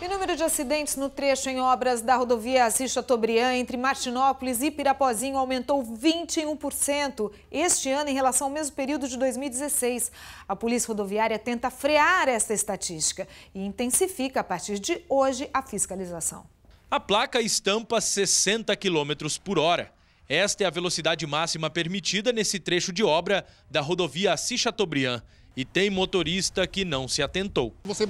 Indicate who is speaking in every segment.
Speaker 1: E o número de acidentes no trecho em obras da rodovia Assis Chateaubriand entre Martinópolis e Pirapozinho aumentou 21% este ano em relação ao mesmo período de 2016. A Polícia Rodoviária tenta frear esta estatística e intensifica a partir de hoje a fiscalização.
Speaker 2: A placa estampa 60 km por hora. Esta é a velocidade máxima permitida nesse trecho de obra da rodovia Assis Chateaubriand e tem motorista que não se atentou. Você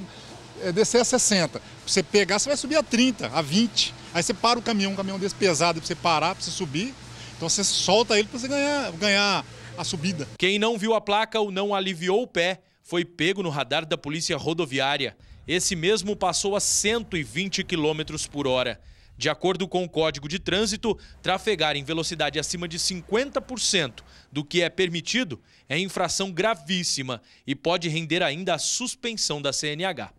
Speaker 3: é, descer a 60. Pra você pegar, você vai subir a 30, a 20. Aí você para o caminhão, um caminhão desse pesado, para você parar, para você
Speaker 2: subir. Então você solta ele para você ganhar, ganhar a subida. Quem não viu a placa ou não aliviou o pé foi pego no radar da polícia rodoviária. Esse mesmo passou a 120 km por hora. De acordo com o Código de Trânsito, trafegar em velocidade acima de 50% do que é permitido é infração gravíssima e pode render ainda a suspensão da CNH.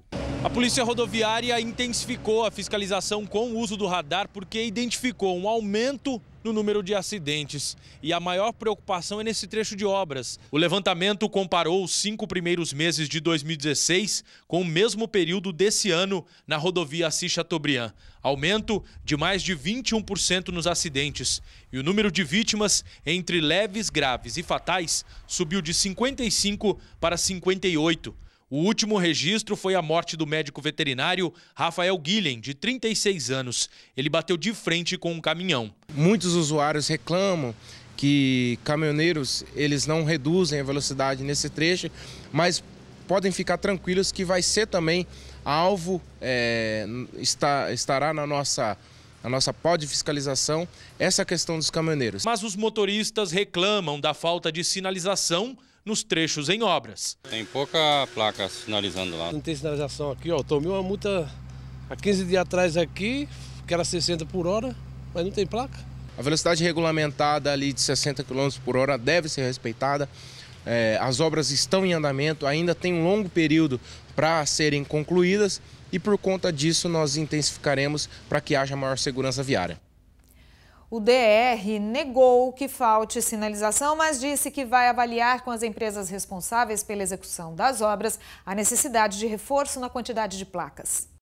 Speaker 2: A Polícia Rodoviária intensificou a fiscalização com o uso do radar porque identificou um aumento no número de acidentes. E a maior preocupação é nesse trecho de obras. O levantamento comparou os cinco primeiros meses de 2016 com o mesmo período desse ano na rodovia Assis-Chateaubriand. Aumento de mais de 21% nos acidentes. E o número de vítimas entre leves, graves e fatais subiu de 55 para 58. O último registro foi a morte do médico veterinário Rafael Guilhem, de 36 anos. Ele bateu de frente com um caminhão.
Speaker 3: Muitos usuários reclamam que caminhoneiros eles não reduzem a velocidade nesse trecho, mas podem ficar tranquilos que vai ser também alvo, é, está, estará na nossa a nossa pode fiscalização, essa é questão
Speaker 2: dos caminhoneiros. Mas os motoristas reclamam da falta de sinalização nos trechos em obras. Tem pouca placa sinalizando lá.
Speaker 3: Não tem sinalização aqui, ó. Tomei uma multa há 15 dias atrás aqui, que era 60 por hora, mas não tem placa. A velocidade regulamentada ali de 60 km por hora deve ser respeitada. É, as obras estão em andamento, ainda tem um longo período para serem concluídas e por conta disso nós intensificaremos para que haja maior segurança viária.
Speaker 1: O DR negou que falte sinalização, mas disse que vai avaliar com as empresas responsáveis pela execução das obras a necessidade de reforço na quantidade de placas.